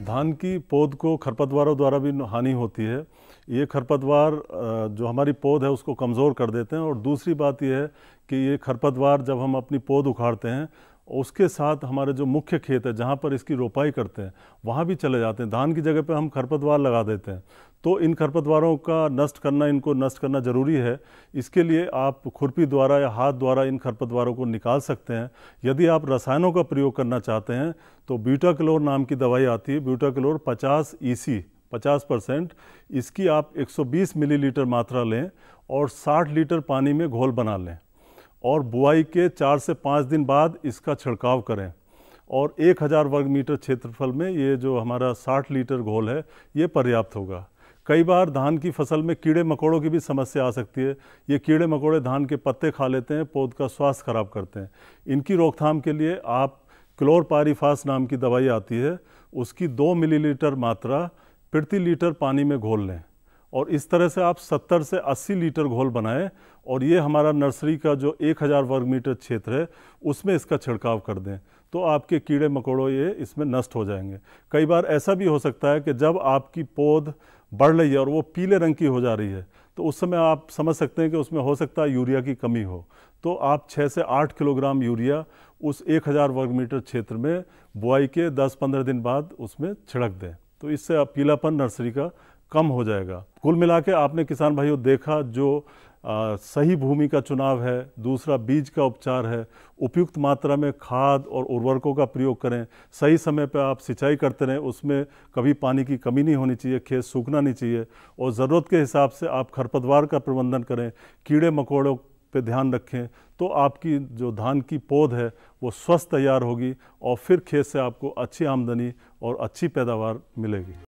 धान की पौध को खरपतवारों द्वारा भी हानि होती है ये खरपतवार जो हमारी पौध है उसको कमज़ोर कर देते हैं और दूसरी बात यह है कि ये खरपतवार जब हम अपनी पौध उखाड़ते हैं उसके साथ हमारे जो मुख्य खेत है जहाँ पर इसकी रोपाई करते हैं वहाँ भी चले जाते हैं धान की जगह पर हम खरपतवार लगा देते हैं तो इन खरपतवारों का नष्ट करना इनको नष्ट करना ज़रूरी है इसके लिए आप खुरपी द्वारा या हाथ द्वारा इन खरपतवारों को निकाल सकते हैं यदि आप रसायनों का प्रयोग करना चाहते हैं तो ब्यूटाक्लोर नाम की दवाई आती है ब्यूटाक्लोर पचास ई e 50 परसेंट इसकी आप 120 मिलीलीटर मात्रा लें और 60 लीटर पानी में घोल बना लें और बुआई के चार से पाँच दिन बाद इसका छिड़काव करें और 1000 वर्ग मीटर क्षेत्रफल में ये जो हमारा 60 लीटर घोल है ये पर्याप्त होगा कई बार धान की फसल में कीड़े मकोड़ों की भी समस्या आ सकती है ये कीड़े मकोड़े धान के पत्ते खा लेते हैं पौध का स्वास्थ्य खराब करते हैं इनकी रोकथाम के लिए आप क्लोरपारीफास नाम की दवाई आती है उसकी दो मिलीलीटर मात्रा प्रति लीटर पानी में घोल लें और इस तरह से आप 70 से 80 लीटर घोल बनाएं और ये हमारा नर्सरी का जो 1000 वर्ग मीटर क्षेत्र है उसमें इसका छिड़काव कर दें तो आपके कीड़े मकोड़ों ये इसमें नष्ट हो जाएंगे कई बार ऐसा भी हो सकता है कि जब आपकी पौध बढ़ रही है और वो पीले रंग की हो जा रही है तो उस समय आप समझ सकते हैं कि उसमें हो सकता है यूरिया की कमी हो तो आप 6 से 8 किलोग्राम यूरिया उस 1000 वर्ग मीटर क्षेत्र में बुआई के 10-15 दिन बाद उसमें छिड़क दें तो इससे आप पीलापन नर्सरी का कम हो जाएगा कुल मिला के आपने किसान भाइयों देखा जो आ, सही भूमि का चुनाव है दूसरा बीज का उपचार है उपयुक्त मात्रा में खाद और उर्वरकों का प्रयोग करें सही समय पर आप सिंचाई करते रहें उसमें कभी पानी की कमी नहीं होनी चाहिए खेत सूखना नहीं चाहिए और ज़रूरत के हिसाब से आप खरपतवार का प्रबंधन करें कीड़े मकोड़ों पे ध्यान रखें तो आपकी जो धान की पौध है वो स्वस्थ तैयार होगी और फिर खेत से आपको अच्छी आमदनी और अच्छी पैदावार मिलेगी